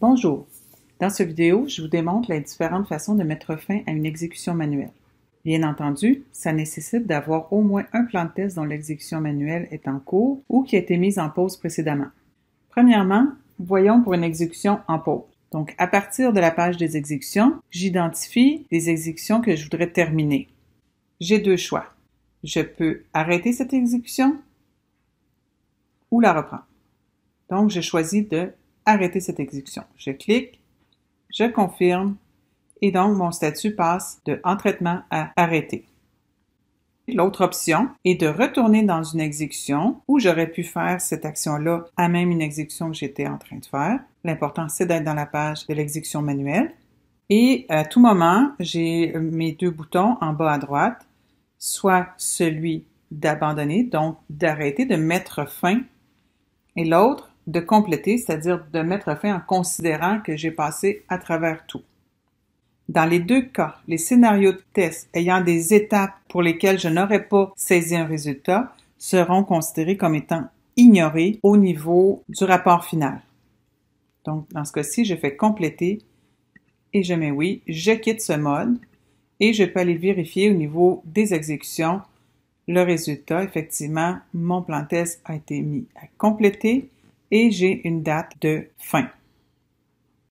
Bonjour! Dans cette vidéo, je vous démontre les différentes façons de mettre fin à une exécution manuelle. Bien entendu, ça nécessite d'avoir au moins un plan de test dont l'exécution manuelle est en cours ou qui a été mise en pause précédemment. Premièrement, voyons pour une exécution en pause. Donc, à partir de la page des exécutions, j'identifie les exécutions que je voudrais terminer. J'ai deux choix. Je peux arrêter cette exécution ou la reprendre. Donc, je choisis de arrêter cette exécution. Je clique, je confirme et donc mon statut passe de en traitement à arrêté. L'autre option est de retourner dans une exécution où j'aurais pu faire cette action-là à même une exécution que j'étais en train de faire. L'important, c'est d'être dans la page de l'exécution manuelle. Et à tout moment, j'ai mes deux boutons en bas à droite, soit celui d'abandonner, donc d'arrêter, de mettre fin, et l'autre, de compléter, c'est-à-dire de mettre fin en considérant que j'ai passé à travers tout. Dans les deux cas, les scénarios de test ayant des étapes pour lesquelles je n'aurais pas saisi un résultat seront considérés comme étant ignorés au niveau du rapport final. Donc, dans ce cas-ci, je fais compléter et je mets oui. Je quitte ce mode et je peux aller vérifier au niveau des exécutions le résultat. Effectivement, mon plan test a été mis à compléter et j'ai une date de fin.